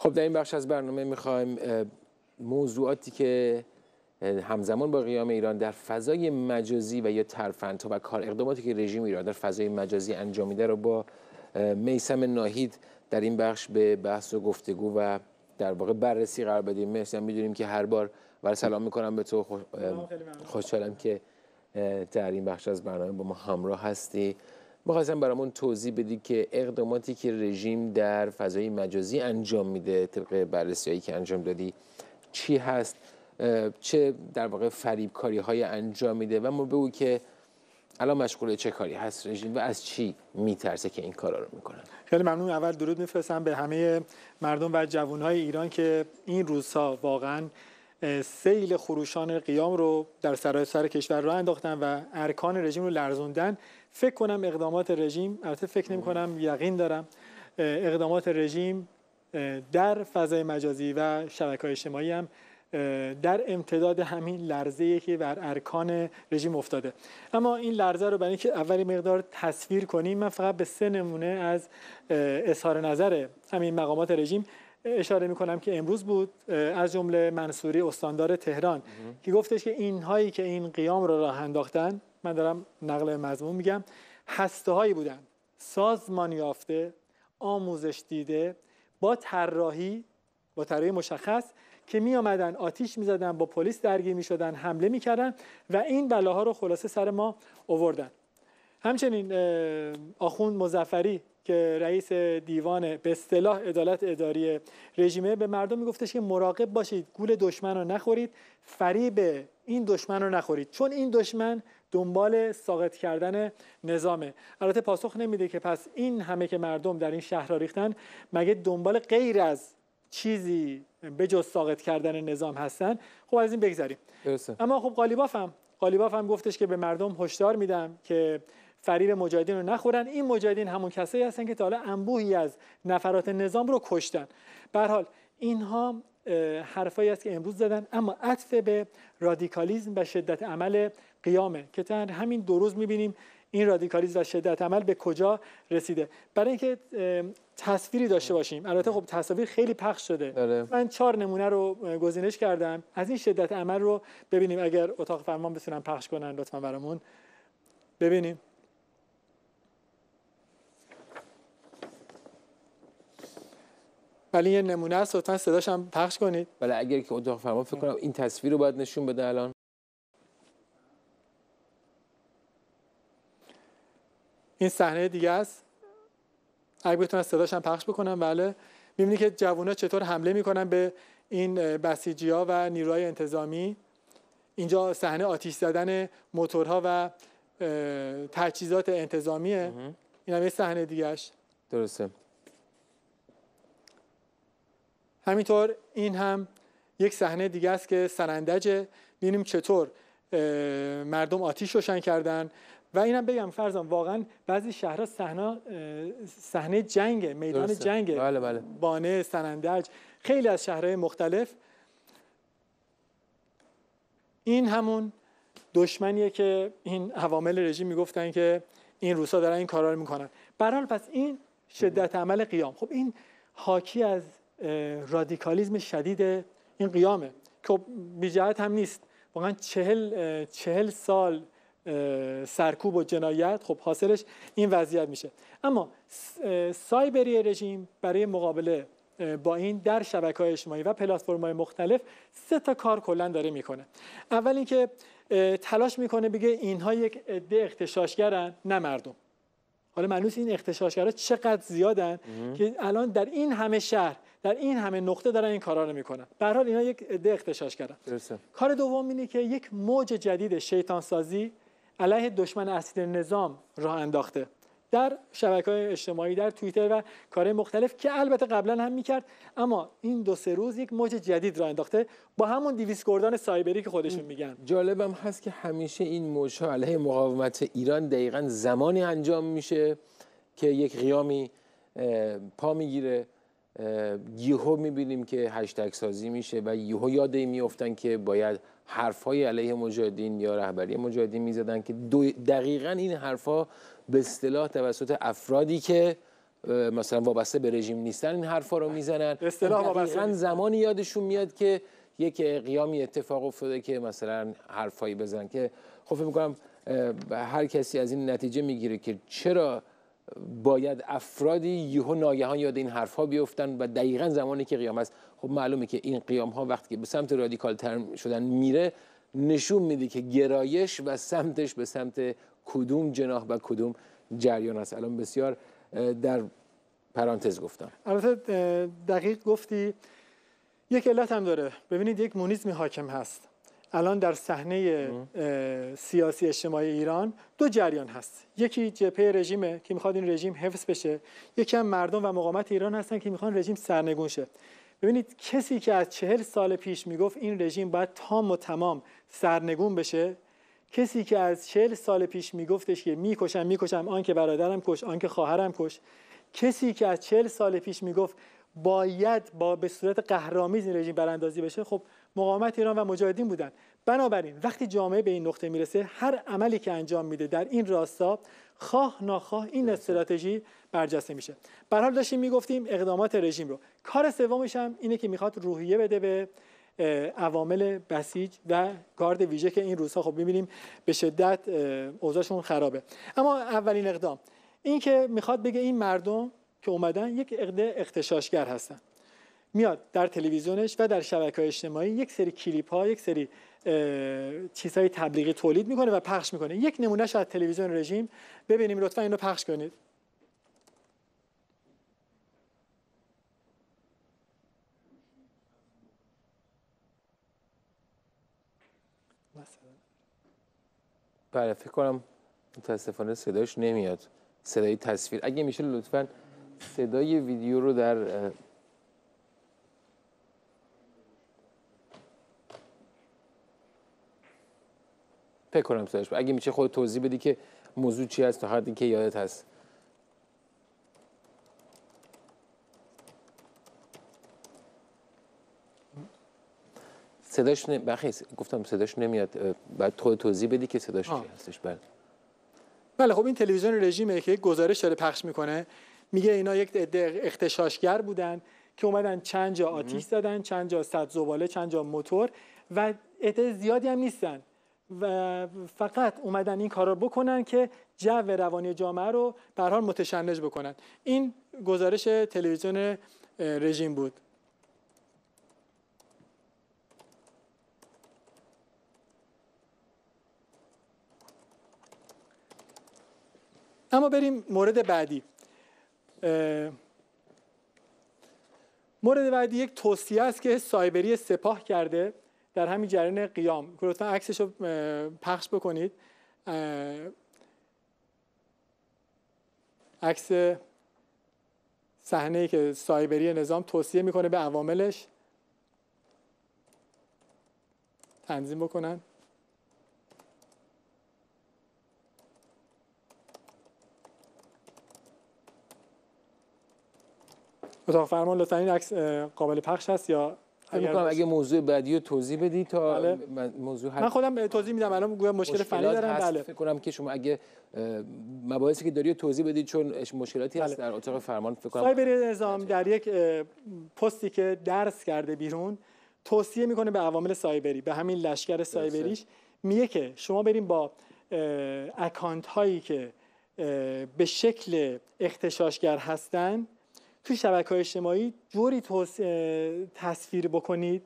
خب در این بخش از برنامه میخوایم موضوعاتی که همزمان با قیام ایران در فضای مجازی و یا ترفندها و کار اقداماتی که رژیم ایران در فضای مجازی انجام میده رو با میسم ناهید در این بخش به بحث و گفتگو و در واقع بررسی قرار بدیم میسم میدونیم که هر بار و سلام میکنم به تو خوشحالم که در این بخش از برنامه با ما همراه هستی میخواستم برامون توضیح بدی که اقداماتی که رژیم در فضای مجازی انجام میده طبق بررسی هایی که انجام دادی چی هست چه در واقع کاری های انجام میده و ما بگو که الان مشغول چه کاری هست رژیم و از چی میترسه که این کارا رو میکنن خیلی ممنون اول درود میفرستم به همه مردم و جوانهای ایران که این روزها واقعا سیل خروشان قیام رو در سراسر سر کشور را انداختن و ارکان رژیم رو لرزوندن فکر کنم اقدامات رژیم البته فکر نمی کنم یقین دارم اقدامات رژیم در فضای مجازی و شبکه های اجتماعی هم در امتداد همین لرزه که بر ارکان رژیم افتاده اما این لرزه رو برای اینکه اولی مقدار تصویر کنیم من فقط به سه نمونه از اظهار نظر همین مقامات رژیم اشاره میکنم که امروز بود از جمله منصوری استاندار تهران که گفتش که اینهایی که این قیام را راه انداختن من دارم نقل مضمون میگم هسته هایی بودن سازمان یافته آموزش دیده با طراحی با طراحی مشخص که می آمدن آتیش می زدن با پلیس درگیر می شدن حمله می کردن و این بلاها رو خلاصه سر ما اووردن همچنین آخوند مزفری که رئیس دیوان به اصطلاح عدالت اداری رژیمه به مردم میگفتش که مراقب باشید گول دشمن رو نخورید فریب این دشمن رو نخورید چون این دشمن دنبال ساقط کردن نظامه البته پاسخ نمیده که پس این همه که مردم در این شهر را ریختن مگه دنبال غیر از چیزی به جز ساقط کردن نظام هستن خب از این بگذریم اما خب قالیباف هم قالیباف هم گفتش که به مردم هشدار میدم که فریب مجاهدین رو نخورن این مجاهدین همون کسایی هستن که تا حالا انبوهی از نفرات نظام رو کشتن به حال اینها حرفایی است که امروز زدن اما عطف به رادیکالیزم و شدت عمل قیامه که تا همین دو روز میبینیم این رادیکالیزم و شدت عمل به کجا رسیده برای اینکه تصویری داشته باشیم البته خب تصاویر خیلی پخش شده بله. من چهار نمونه رو گزینش کردم از این شدت عمل رو ببینیم اگر اتاق فرمان بتونن پخش کنن لطفا برامون ببینیم ولی یه نمونه است صداش هم پخش کنید ولی بله، اگر که اتاق فرما فکر کنم این تصویر رو باید نشون بده الان این صحنه دیگه است اگه بتونم صداش هم پخش بکنم بله میبینی که جوونا چطور حمله میکنن به این بسیجی ها و نیروهای انتظامی اینجا صحنه آتیش زدن موتورها و تجهیزات انتظامیه این هم یه صحنه دیگهش درسته همینطور این هم یک صحنه دیگه است که سرندجه بینیم چطور مردم آتیش روشن کردن و اینم بگم فرضاً واقعا بعضی شهرها صحنه صحنه جنگ میدان جنگ بله،, بله بانه سنندج خیلی از شهرهای مختلف این همون دشمنیه که این عوامل رژیم میگفتن که این روسا دارن این کارا رو میکنن به پس این شدت عمل قیام خب این حاکی از رادیکالیزم شدید این قیامه که خب، بیجهت هم نیست واقعا چهل, سال سرکوب و جنایت خب حاصلش این وضعیت میشه اما سایبری رژیم برای مقابله با این در شبکه های اجتماعی و پلتفرم‌های های مختلف سه تا کار کلا داره میکنه اول اینکه تلاش میکنه بگه اینها یک عده اختشاشگرن نه مردم حالا معلوم این اختشاشگرا چقدر زیادن که الان در این همه شهر در این همه نقطه دارن این کارا رو میکنن به حال اینا یک عده اختشاش کردن کار دوم اینه که یک موج جدید شیطان سازی علیه دشمن اصلی نظام راه انداخته در شبکه های اجتماعی در توییتر و کارهای مختلف که البته قبلا هم میکرد اما این دو سه روز یک موج جدید را انداخته با همون دیویس گردان سایبری که خودشون میگن جالبم هست که همیشه این موج ها علیه مقاومت ایران دقیقا زمانی انجام میشه که یک قیامی پا میگیره یهو میبینیم که هشتگ سازی میشه و یهو یاد میافتن که باید های علیه مجاهدین یا رهبری مجاهدین میزدن که دقیقا این حرفها به اصطلاح توسط افرادی که مثلا وابسته به رژیم نیستن این حرفا رو میزنن دقیقا زمانی یادشون میاد که یک قیامی اتفاق افتاده که مثلا حرفایی بزن که خب میکنم هر کسی از این نتیجه میگیره که چرا باید افرادی یهو ناگهان یاد این حرف ها بیفتن و دقیقا زمانی که قیام است خب معلومه که این قیام ها وقتی که به سمت رادیکال تر شدن میره نشون میده که گرایش و سمتش به سمت کدوم جناح و کدوم جریان است الان بسیار در پرانتز گفتم البته دقیق گفتی یک علت هم داره ببینید یک مونیزمی حاکم هست الان در صحنه سیاسی اجتماعی ایران دو جریان هست یکی جبهه رژیمه که میخواد این رژیم حفظ بشه یکی هم مردم و مقامت ایران هستن که میخوان رژیم سرنگون شه ببینید کسی که از چهل سال پیش میگفت این رژیم باید تام و تمام سرنگون بشه کسی که از چهل سال پیش میگفتش که میکشم میکشم آن که برادرم کش آن که خواهرم کش کسی که از چهل سال پیش میگفت باید با به صورت قهرامیز این رژیم براندازی بشه خب مقاومت ایران و مجاهدین بودند بنابراین وقتی جامعه به این نقطه میرسه هر عملی که انجام میده در این راستا خواه ناخواه این استراتژی برجسته میشه به حال داشتیم میگفتیم اقدامات رژیم رو کار سومش هم اینه که میخواد روحیه بده به عوامل بسیج و گارد ویژه که این روزها خب میبینیم به شدت اوضاعشون خرابه اما اولین اقدام این که میخواد بگه این مردم که اومدن یک اقده اختشاشگر هستن میاد در تلویزیونش و در شبکه اجتماعی یک سری کلیپ ها یک سری چیزهای تبلیغی تولید میکنه و پخش میکنه یک نمونهش از تلویزیون رژیم ببینیم لطفا رو پخش کنید بله فکر کنم متاسفانه صدایش نمیاد صدای تصویر اگه میشه لطفا صدای ویدیو رو در فکر کنم سرش اگه میشه خود توضیح بدی که موضوع چی هست تا حدی که یادت هست صداش نه گفتم صداش نمیاد بعد تو توضیح بدی که صداش چی هستش بله بله خب این تلویزیون رژیمه که یک گزارش داره پخش میکنه میگه اینا یک عده اختشاشگر بودن که اومدن چند جا آتیش زدن چند جا صد زباله چند جا موتور و عده زیادی هم نیستن و فقط اومدن این کار رو بکنن که جو روانی جامعه رو به حال متشنج بکنن این گزارش تلویزیون رژیم بود اما بریم مورد بعدی مورد بعدی یک توصیه است که سایبری سپاه کرده در همین جریان قیام لطفا عکسش رو پخش بکنید عکس صحنه که سایبری نظام توصیه میکنه به عواملش تنظیم بکنن اتاق فرمان لطفا این عکس قابل پخش است یا اگر اگه موضوع بعدی رو توضیح بدی تا بله. موضوع من خودم توضیح میدم الان گویا مشکل فنی دارم بله فکر کنم که شما اگه مباحثی که داری توضیح بدید چون مشکلاتی هست بله. در اتاق فرمان فکر کنم سایبر نظام در یک پستی که درس کرده بیرون توصیه میکنه به عوامل سایبری به همین لشکر سایبریش میگه که شما بریم با اکانت هایی که به شکل اختشاشگر هستن تو شبکه اجتماعی جوری تصویر بکنید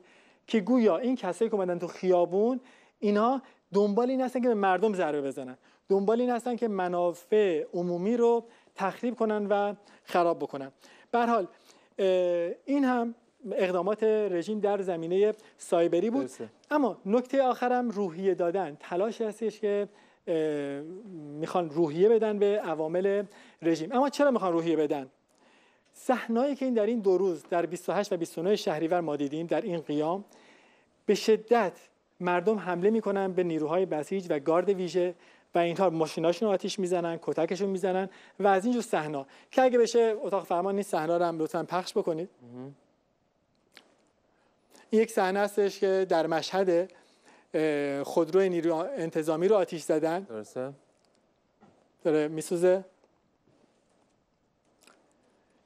که گویا این کسایی که اومدن تو خیابون اینا دنبال این هستن که به مردم ضربه بزنن دنبال این هستن که منافع عمومی رو تخریب کنن و خراب بکنن به حال این هم اقدامات رژیم در زمینه سایبری بود اما نکته آخرم روحیه دادن تلاش هستش که میخوان روحیه بدن به عوامل رژیم اما چرا میخوان روحیه بدن صحنایی که این در این دو روز در 28 و 29 شهریور ما دیدیم در این قیام به شدت مردم حمله میکنن به نیروهای بسیج و گارد ویژه و اینها ماشیناشون رو آتیش میزنن کتکشون میزنن و از اینجور صحنه که اگه بشه اتاق فرمان این صحنه رو هم لطفا پخش بکنید این یک صحنه هستش که در مشهد خودروی نیرو انتظامی رو آتیش زدن درسته داره میسوزه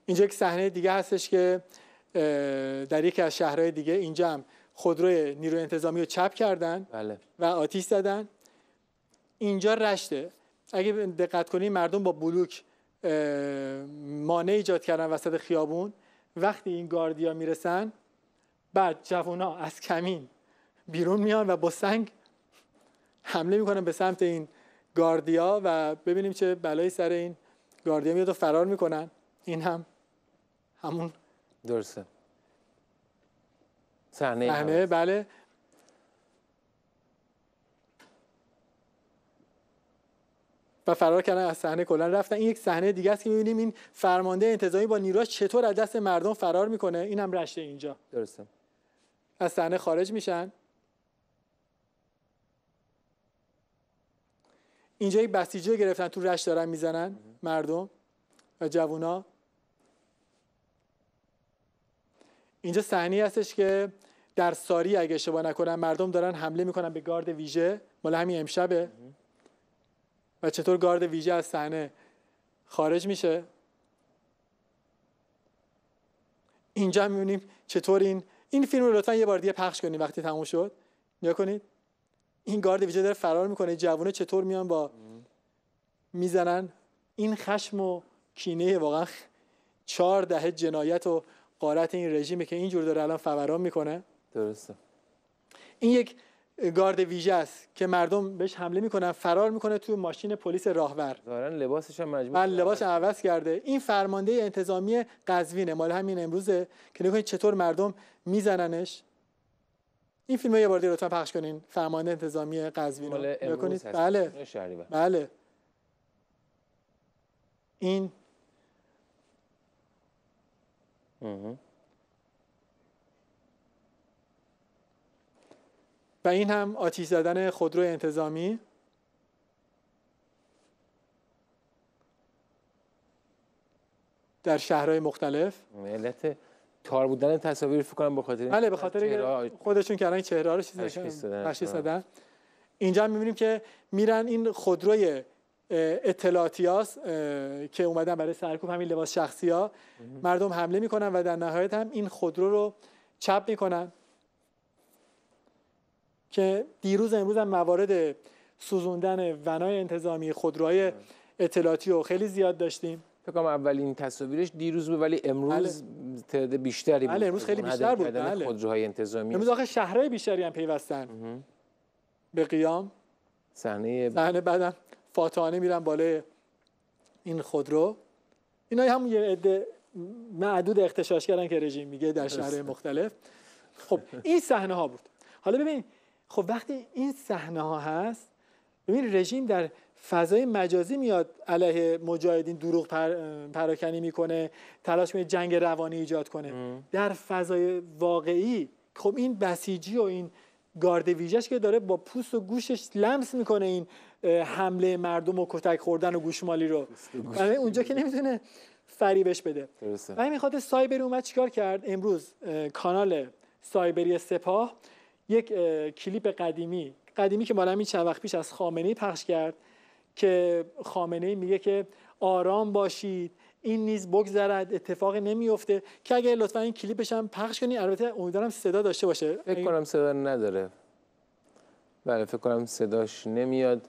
اینجا یک صحنه دیگه هستش که در یکی از شهرهای دیگه اینجا هم خودروی نیروی انتظامی رو چپ کردن بله. و آتیش زدن اینجا رشته اگه دقت کنی مردم با بلوک مانع ایجاد کردن وسط خیابون وقتی این گاردیا میرسن بعد جوونا از کمین بیرون میان و با سنگ حمله میکنن به سمت این گاردیا و ببینیم چه بلایی سر این گاردیا میاد و فرار میکنن این هم همون درسته صحنه بله و فرار کردن از صحنه کلا رفتن این یک صحنه دیگه است که می‌بینیم این فرمانده انتظامی با نیروش چطور از دست مردم فرار میکنه این هم رشته اینجا درسته از صحنه خارج میشن اینجا یک بسیجی گرفتن تو رشت دارن میزنن مردم و جوونا اینجا صحنه هستش که در ساری اگه اشتباه نکنم مردم دارن حمله میکنن به گارد ویژه مال همین امشبه و چطور گارد ویژه از صحنه خارج میشه اینجا میبینیم چطور این این فیلم رو لطفا یه بار دیگه پخش کنید وقتی تموم شد نیا کنید این گارد ویژه داره فرار میکنه جوونه چطور میان با میزنن این خشم و کینه واقعا چهار دهه جنایت و قارت این رژیمه که اینجور داره الان فوران میکنه درسته این یک گارد ویژه است که مردم بهش حمله میکنن فرار میکنه تو ماشین پلیس راهور دارن لباسش هم مجبور من بله، لباس عوض کرده این فرمانده انتظامی قزوینه مال همین امروزه که کنید چطور مردم میزننش این فیلم یه بار دیگه لطفا پخش کنین فرمانده انتظامی قزوین بله بله این و این هم آتیش زدن خودرو انتظامی در شهرهای مختلف ملت تار بودن تصاویر فکر کنم به خاطر بله به خاطر خودشون که الان چهره رو چیز تشخیص اینجا میبینیم که میرن این خودروی اطلاعاتی هاست که اومدن برای سرکوب همین لباس شخصی ها مردم حمله میکنن و در نهایت هم این خودرو رو چپ میکنن که دیروز امروز هم موارد سوزوندن ونای انتظامی خودروهای بله. اطلاعاتی رو خیلی زیاد داشتیم فکر کنم اولین تصاویرش دیروز بود ولی امروز بله. تعداد بیشتری بود بله، امروز خیلی بیشتر بود بله. خودروهای انتظامی امروز آخه شهرهای بیشتری هم پیوستن به قیام صحنه صحنه فاتحانه میرن بالای این خودرو اینا هم یه عده معدود اختشاش کردن که رژیم میگه در شهر مختلف خب این صحنه ها بود حالا ببین خب وقتی این صحنه ها هست ببین رژیم در فضای مجازی میاد علیه مجاهدین دروغ پر، پراکنی میکنه تلاش میکنه جنگ روانی ایجاد کنه در فضای واقعی خب این بسیجی و این گارد ویژش که داره با پوست و گوشش لمس میکنه این حمله مردم و کتک خوردن و گوشمالی رو یعنی اونجا که نمیتونه فریبش بده و این میخواد سایبری اومد چیکار کرد امروز کانال سایبری سپاه یک کلیپ قدیمی قدیمی که ما همین چند وقت پیش از خامنه پخش کرد که خامنه میگه که آرام باشید این نیز بگذرد اتفاقی نمیفته که اگر لطفا این کلیپش هم پخش کنی البته امیدوارم صدا داشته باشه فکر کنم صدا نداره بله فکر کنم صداش نمیاد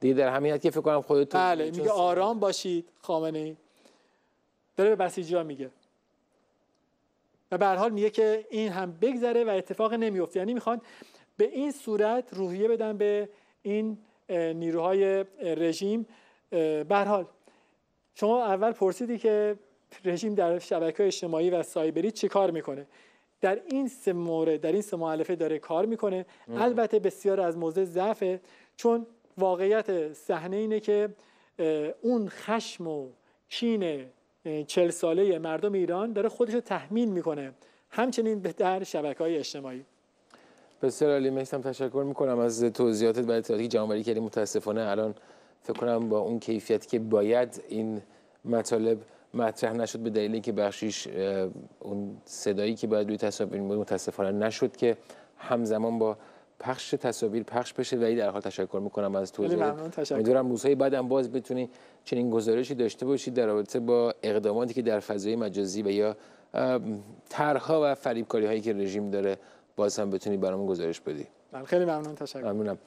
دیگه در همین که فکر کنم خودت بله میگه آرام باشید خامنه ای داره به بسیجی ها میگه و به حال میگه که این هم بگذره و اتفاق نمیفته یعنی میخوان به این صورت روحیه بدن به این نیروهای رژیم به حال شما اول پرسیدی که رژیم در شبکه اجتماعی و سایبری چی کار میکنه در این سه مورد در این سه معلفه داره کار میکنه البته بسیار از موضع ضعف چون واقعیت صحنه اینه که اون خشم و کین چل ساله مردم ایران داره خودش رو تحمیل میکنه همچنین در شبکه های اجتماعی بسیار علی میستم تشکر میکنم از توضیحاتت برای تاریخ جمعوری کردیم متاسفانه الان فکر کنم با اون کیفیتی که باید این مطالب مطرح نشد به دلیلی که بخشیش اون صدایی که باید روی تصاویر بود متاسفانه نشد که همزمان با پخش تصاویر پخش بشه ولی در حال تشکر میکنم از توضیح امیدوارم روزهای بعدم باز بتونی چنین گزارشی داشته باشید در رابطه با اقداماتی که در فضای مجازی و یا طرحها و فریبکاری هایی که رژیم داره باز هم بتونی برامون گزارش بدی بله، خیلی ممنون تشکر ممنونم